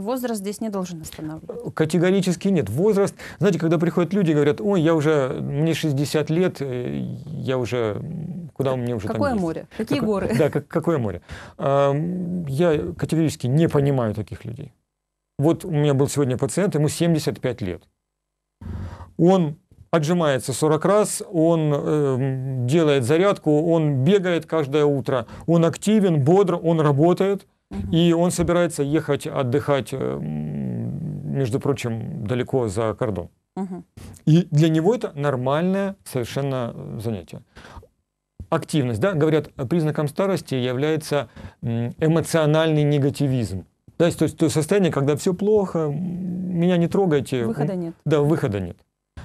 Возраст здесь не должен останавливать. Категорически нет. Возраст... Знаете, когда приходят люди и говорят, ой, я уже, мне 60 лет, э, я уже... Куда как, мне уже Какое там море? Есть? Какие как, горы? Да, как, какое море? А, я категорически не понимаю таких людей. Вот у меня был сегодня пациент, ему 75 лет. Он отжимается 40 раз, он э, делает зарядку, он бегает каждое утро, он активен, бодр, он работает – и он собирается ехать отдыхать, э, между прочим, далеко за кордон. И для него это нормальное совершенно э, занятие. Активность, да, говорят, признаком старости является эмоциональный негативизм. Да, то есть то состояние, когда все плохо, меня не трогайте. Выхода нет. Да, выхода нет.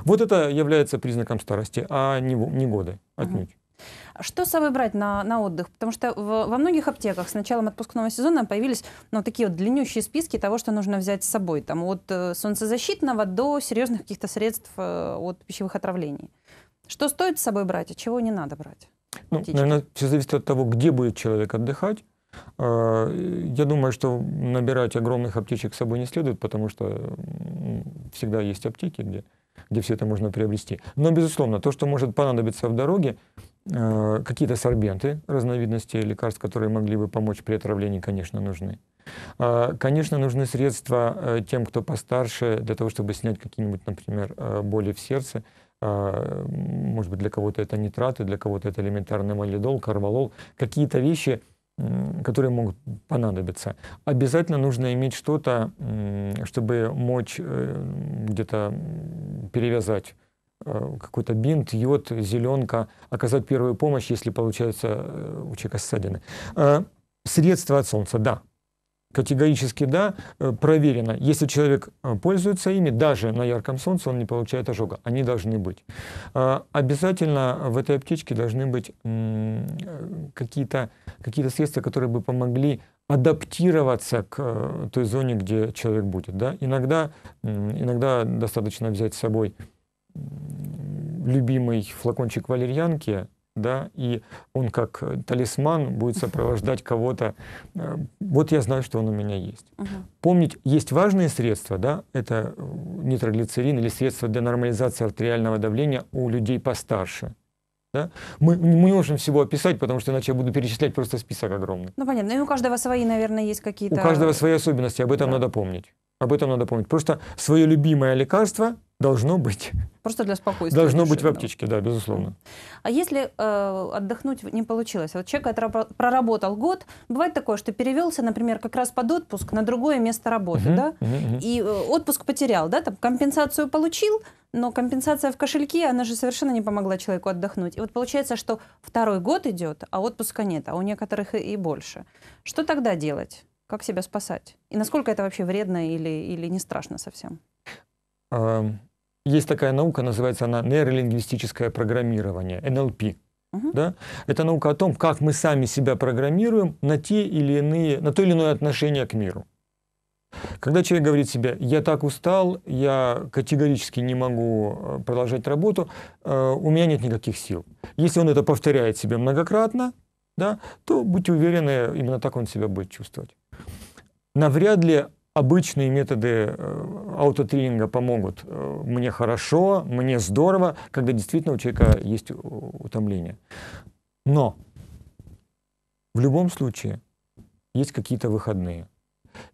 Вот это является признаком старости, а не, не годы отнюдь. Угу. Что с собой брать на, на отдых? Потому что в, во многих аптеках с началом отпускного сезона появились ну, такие вот длиннющие списки того, что нужно взять с собой. Там, от э, солнцезащитного до серьезных каких-то средств э, от пищевых отравлений. Что стоит с собой брать, а чего не надо брать? Ну, наверное, все зависит от того, где будет человек отдыхать. Э, я думаю, что набирать огромных аптечек с собой не следует, потому что всегда есть аптеки, где, где все это можно приобрести. Но, безусловно, то, что может понадобиться в дороге, Э, какие-то сорбенты, разновидности лекарств, которые могли бы помочь при отравлении, конечно, нужны. Э, конечно, нужны средства э, тем, кто постарше, для того, чтобы снять какие-нибудь, например, боли в сердце. Может быть, для кого-то это нитраты, для кого-то это элементарный малидол, карвалол. Какие-то вещи, которые могут понадобиться. Обязательно нужно иметь что-то, чтобы мочь где-то перевязать Э, какой-то бинт, йод, зеленка, оказать первую помощь, если получается э, у человека ссадины. Э, средства от солнца, да. Категорически да, проверено. Если человек пользуется ими, даже на ярком солнце он не получает ожога. Они должны быть. Обязательно в этой аптечке должны быть какие-то какие средства, которые бы помогли адаптироваться к той зоне, где человек будет. Да? Иногда, иногда достаточно взять с собой любимый флакончик валерьянки, да, и он как э, талисман будет сопровождать кого-то. Э, вот я знаю, что он у меня есть. Угу. Помнить, есть важные средства, да, это э, нитроглицерин или средства для нормализации артериального давления у людей постарше. Да? Мы, мы не можем всего описать, потому что иначе я буду перечислять просто список огромный. Ну понятно, и у каждого свои, наверное, есть какие-то... У каждого свои особенности, об этом да. надо помнить. Об этом надо помнить. Просто свое любимое лекарство должно быть Просто для спокойствия. Должно душевного. быть в аптечке, да, безусловно. А если э, отдохнуть не получилось? Вот человек проработал год, бывает такое, что перевелся, например, как раз под отпуск на другое место работы, угу, да, угу, угу. и э, отпуск потерял, да, там компенсацию получил, но компенсация в кошельке, она же совершенно не помогла человеку отдохнуть. И вот получается, что второй год идет, а отпуска нет, а у некоторых и, и больше. Что тогда делать? Как себя спасать? И насколько это вообще вредно или, или не страшно совсем? Um есть такая наука, называется она нейролингвистическое программирование, НЛП. Угу. Да? Это наука о том, как мы сами себя программируем на, те или иные, на то или иное отношение к миру. Когда человек говорит себе, я так устал, я категорически не могу э, продолжать работу, э, у меня нет никаких сил. Если он это повторяет себе многократно, да, то будьте уверены, именно так он себя будет чувствовать. Навряд ли обычные методы э, аутотренинга помогут. Э, мне хорошо, мне здорово, когда действительно у человека есть утомление. Но в любом случае есть какие-то выходные,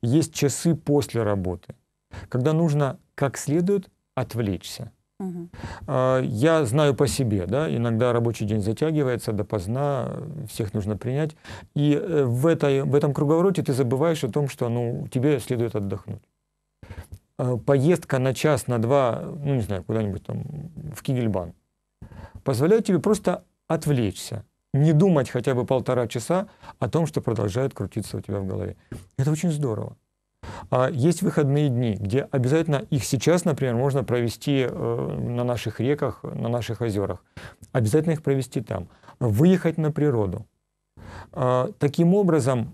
есть часы после работы, когда нужно как следует отвлечься. А, я знаю по себе, да, иногда рабочий день затягивается допоздна, всех нужно принять. И э, в, этой, в этом круговороте ты забываешь о том, что ну, тебе следует отдохнуть. А, поездка на час, на два, ну не знаю, куда-нибудь там в Кигельбан, позволяет тебе просто отвлечься, не думать хотя бы полтора часа о том, что продолжает крутиться у тебя в голове. Это очень здорово. А есть выходные дни, где обязательно их сейчас, например, можно провести э, на наших реках, на наших озерах. Обязательно их провести там. Выехать на природу. А, таким образом,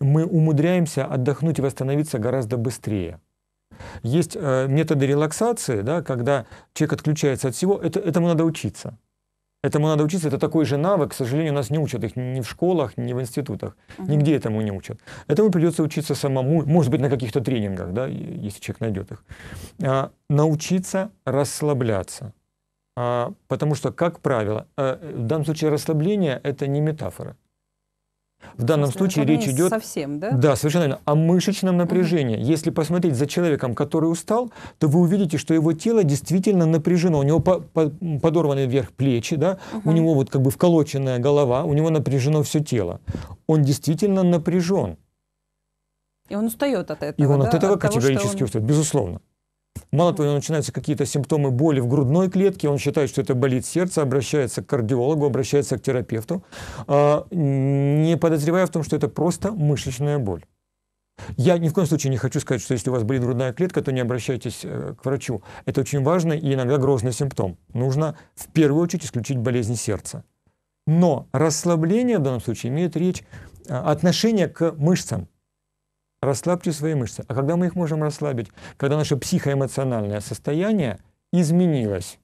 мы умудряемся отдохнуть и восстановиться гораздо быстрее. Есть э, методы релаксации, да, когда человек отключается от всего, это, этому надо учиться. Этому надо учиться, это такой же навык, к сожалению, нас не учат их ни в школах, ни в институтах, uh нигде этому не учат. Этому придется учиться самому, может быть, на каких-то тренингах, да, если человек найдет их. А, научиться расслабляться, а, потому что, как правило, а, в данном случае расслабление — это не метафора. В данном Честно, случае речь идет совсем, да? Да, совершенно верно, о мышечном напряжении. Угу. Если посмотреть за человеком, который устал, то вы увидите, что его тело действительно напряжено. У него по по подорваны вверх плечи, да? угу. у него вот как бы вколоченная голова, у него напряжено все тело. Он действительно напряжен. И он устает от этого. И он да? от этого от категорически того, он... устает, безусловно. Мало того, начинаются какие-то симптомы боли в грудной клетке, он считает, что это болит сердце, обращается к кардиологу, обращается к терапевту, а, не подозревая в том, что это просто мышечная боль. Я ни в коем случае не хочу сказать, что если у вас болит грудная клетка, то не обращайтесь э, к врачу. Это очень важный и иногда грозный симптом. Нужно в первую очередь исключить болезнь сердца. Но расслабление в данном случае имеет речь а, отношение к мышцам. Расслабьте свои мышцы. А когда мы их можем расслабить? Когда наше психоэмоциональное состояние изменилось.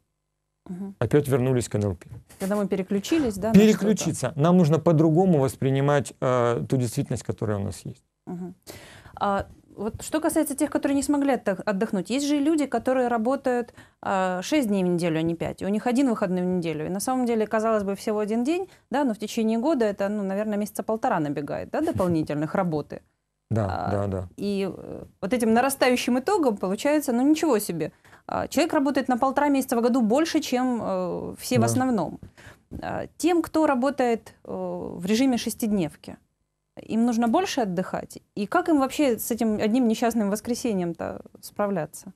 Угу. Опять вернулись к НЛП. Когда мы переключились, да? Переключиться. На Нам нужно по-другому воспринимать э, ту действительность, которая у нас есть. Угу. А, вот что касается тех, которые не смогли отдохнуть, есть же люди, которые работают э, 6 дней в неделю, а не 5. И у них один выходной в неделю. И на самом деле, казалось бы, всего один день, да, но в течение года это, ну, наверное, месяца полтора набегает, да, дополнительных работы. Да, а, да, да. И э, вот этим нарастающим итогом получается, ну ничего себе. А, человек работает на полтора месяца в году больше, чем э, все да. в основном. А, тем, кто работает э, в режиме шестидневки, им нужно больше отдыхать? И как им вообще с этим одним несчастным воскресеньем-то справляться?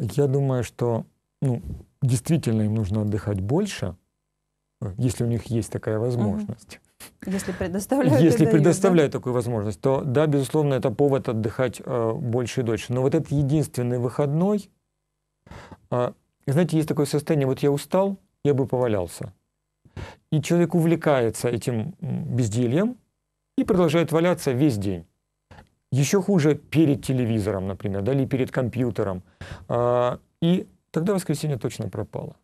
Я думаю, что ну, действительно им нужно отдыхать больше, э, если у них есть такая возможность. Угу. Если предоставляют, Если предоставляют да? такую возможность, то да, безусловно, это повод отдыхать э, больше и дольше. Но вот этот единственный выходной, э, знаете, есть такое состояние, вот я устал, я бы повалялся. И человек увлекается этим бездельем и продолжает валяться весь день. Еще хуже перед телевизором, например, да, или перед компьютером. Э, и тогда воскресенье точно пропало.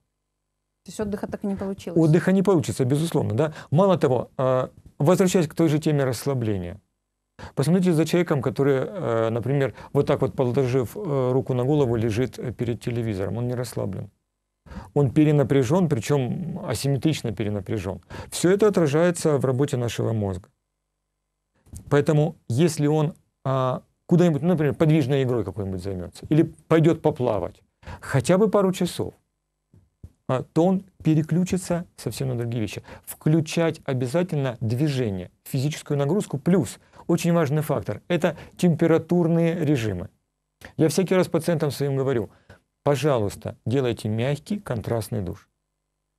То есть отдыха так и не получилось? Отдыха не получится, безусловно. Да? Мало того, а, возвращаясь к той же теме расслабления, Посмотрите за человеком, который, а, например, вот так вот положив а, руку на голову, лежит э, перед телевизором. Он не расслаблен. Он перенапряжен, причем асимметрично перенапряжен. Все это отражается в работе нашего мозга. Поэтому, если он а, куда-нибудь, например, подвижной игрой какой-нибудь займется, или пойдет поплавать, хотя бы пару часов, а, то он переключится совсем на другие вещи. Включать обязательно движение, физическую нагрузку, плюс очень важный фактор – это температурные режимы. Я всякий раз пациентам своим говорю, пожалуйста, делайте мягкий контрастный душ.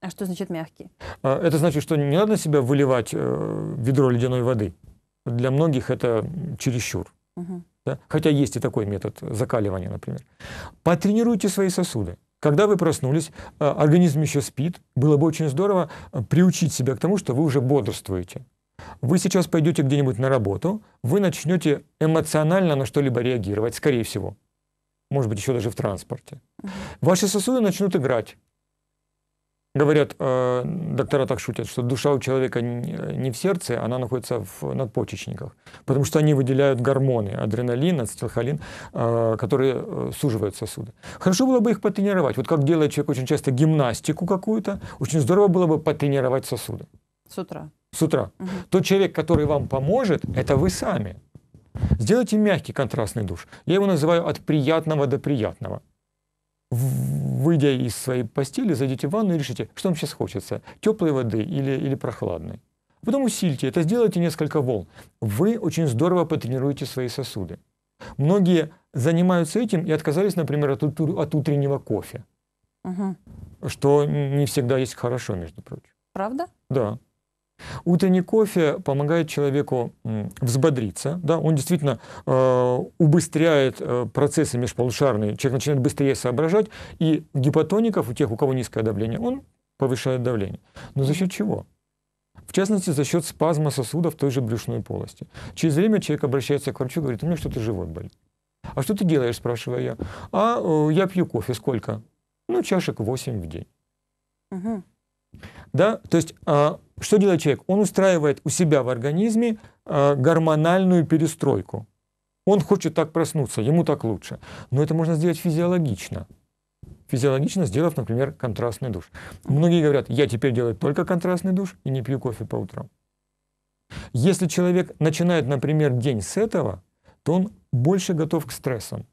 А что значит мягкий? А, это значит, что не надо на себя выливать э, ведро ледяной воды. Для многих это чересчур. Угу. Да? Хотя есть и такой метод закаливания, например. Потренируйте свои сосуды. Когда вы проснулись, э, организм еще спит, было бы очень здорово э, приучить себя к тому, что вы уже бодрствуете. Вы сейчас пойдете где-нибудь на работу, вы начнете эмоционально на что-либо реагировать, скорее всего. Может быть, еще даже в транспорте. Ваши сосуды начнут играть. Говорят, э, доктора так шутят, что душа у человека э, не в сердце, она находится в надпочечниках, потому что они выделяют гормоны, адреналин, ацетилхолин, э, которые суживают сосуды. Хорошо было бы их потренировать. Вот как делает человек очень часто гимнастику какую-то, очень здорово было бы потренировать сосуды. С утра. С утра. Угу. Тот человек, который вам поможет, это вы сами. Сделайте мягкий контрастный душ. Я его называю от приятного до приятного выйдя из своей постели, зайдите в ванну и решите, что вам сейчас хочется, теплой воды или, или прохладной. Потом усильте это, сделайте несколько волн. Вы очень здорово потренируете свои сосуды. Многие занимаются этим и отказались, например, от, от утреннего кофе, угу. что не всегда есть хорошо, между прочим. Правда? Да. Утренний кофе помогает человеку взбодриться, да, он действительно э, убыстряет э, процессы межполушарные, человек начинает быстрее соображать, и гипотоников, у тех, у кого низкое давление, он повышает давление. Но за счет чего? В частности, за счет спазма сосудов той же брюшной полости. Через время человек обращается к врачу и говорит, у меня что-то живот болит. А что ты делаешь, спрашиваю я. А э, я пью кофе сколько? Ну, чашек 8 в день. Угу. Да? То есть а, что делает человек? Он устраивает у себя в организме а, гормональную перестройку. Он хочет так проснуться, ему так лучше. Но это можно сделать физиологично. Физиологично сделав, например, контрастный душ. Многие говорят, я теперь делаю только контрастный душ и не пью кофе по утрам. Если человек начинает, например, день с этого, то он больше готов к стрессам.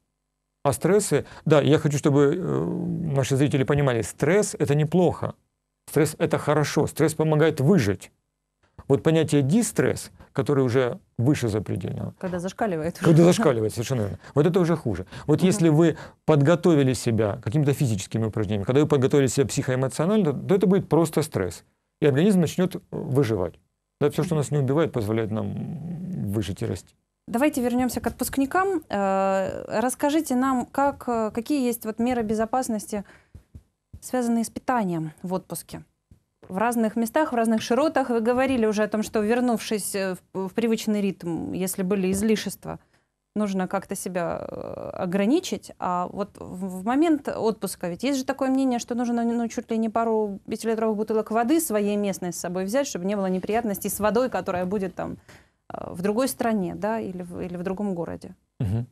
А стрессы, да, я хочу, чтобы э, наши зрители понимали, стресс это неплохо. Стресс – это хорошо, стресс помогает выжить. Вот понятие дистресс, который уже выше запредельного. Когда зашкаливает. Уже. Когда зашкаливает, совершенно верно. Вот это уже хуже. Вот угу. если вы подготовили себя какими-то физическими упражнениями, когда вы подготовили себя психоэмоционально, то это будет просто стресс. И организм начнет выживать. Да, все, что нас не убивает, позволяет нам выжить и расти. Давайте вернемся к отпускникам. Э, расскажите нам, как, э, какие есть вот меры безопасности связанные с питанием в отпуске? В разных местах, в разных широтах вы говорили уже о том, что вернувшись э, в привычный ритм, если были излишества, нужно как-то себя э, ограничить. А вот в момент отпуска, ведь есть же такое мнение, что нужно ну, чуть ли не пару пятилитровых бутылок воды своей местной с собой взять, чтобы не было неприятностей с водой, которая будет там э, в другой стране, да, или в, или в другом городе. Угу.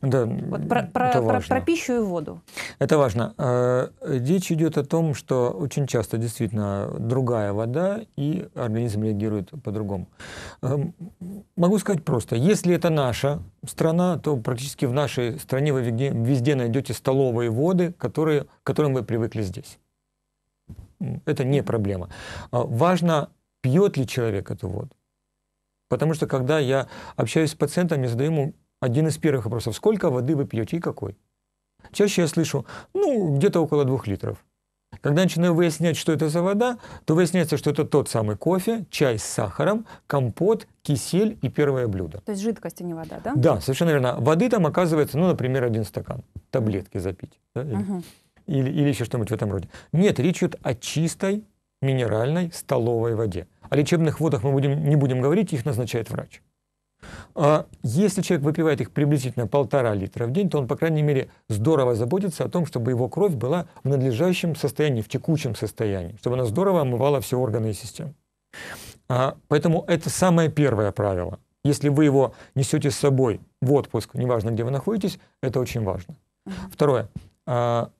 Да, вот про, про, это важно. Про, про пищу и воду. Это важно. Э, речь идет о том, что очень часто действительно другая вода, и организм реагирует по-другому. Эм, могу сказать просто, если это наша страна, то практически в нашей стране вы везде найдете столовые воды, которые, к которым вы привыкли здесь. Это не проблема. А важно, пьет ли человек эту воду. Потому что когда я общаюсь с пациентом, я задаю ему один из первых вопросов, сколько воды вы пьете и какой? Чаще я слышу, ну, где-то около двух литров. Когда начинаю выяснять, что это за вода, то выясняется, что это тот самый кофе, чай с сахаром, компот, кисель и первое блюдо. То есть жидкость, а не вода, да? Да, совершенно верно. Воды там оказывается, ну, например, один стакан. Таблетки запить. Да, или, угу. или, или еще что-нибудь в этом роде. Нет, речь идет о чистой минеральной столовой воде. О лечебных водах мы будем, не будем говорить, их назначает врач. А если человек выпивает их приблизительно полтора литра в день, то он, по крайней мере, здорово заботится о том, чтобы его кровь была в надлежащем состоянии, в текучем состоянии, чтобы она здорово омывала все органы и системы. А, поэтому это самое первое правило. Если вы его несете с собой в отпуск, неважно, где вы находитесь, это очень важно. Второе. А,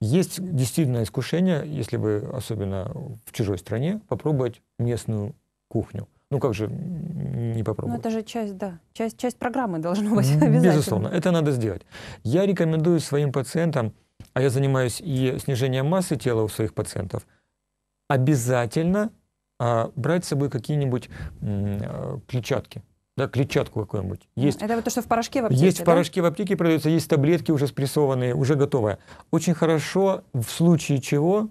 есть действительно искушение, если вы особенно в чужой стране, попробовать местную кухню. Ну как же не попробовать? Ну это же часть, да, часть, часть программы должно быть обязательно. Безусловно, это надо сделать. Я рекомендую своим пациентам, а я занимаюсь и снижением массы тела у своих пациентов, обязательно а, брать с собой какие-нибудь а, клетчатки, да, клетчатку какую-нибудь. Есть, это вот то, что в порошке в аптеке, Есть да? порошке в аптеке продаются, есть таблетки уже спрессованные, уже готовые. Очень хорошо, в случае чего,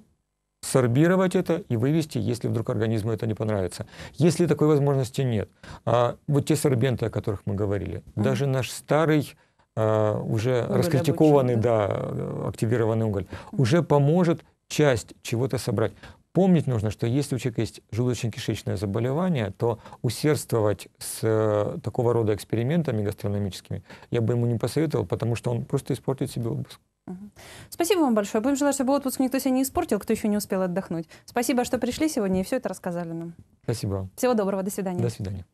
сорбировать это и вывести, если вдруг организму это не понравится. Если такой возможности нет, а вот те сорбенты, о которых мы говорили, mm-hmm. даже наш старый а, уже уголь раскритикованный, да? да, активированный уголь, mm-hmm. уже поможет часть чего-то собрать. Помнить нужно, что если у человека есть желудочно-кишечное заболевание, то усердствовать с э, такого рода экспериментами гастрономическими я бы ему не посоветовал, потому что он просто испортит себе отпуск. Спасибо вам большое. Будем желать, чтобы отпуск никто себе не испортил, кто еще не успел отдохнуть. Спасибо, что пришли сегодня и все это рассказали нам. Спасибо вам. Всего доброго. До свидания. До свидания.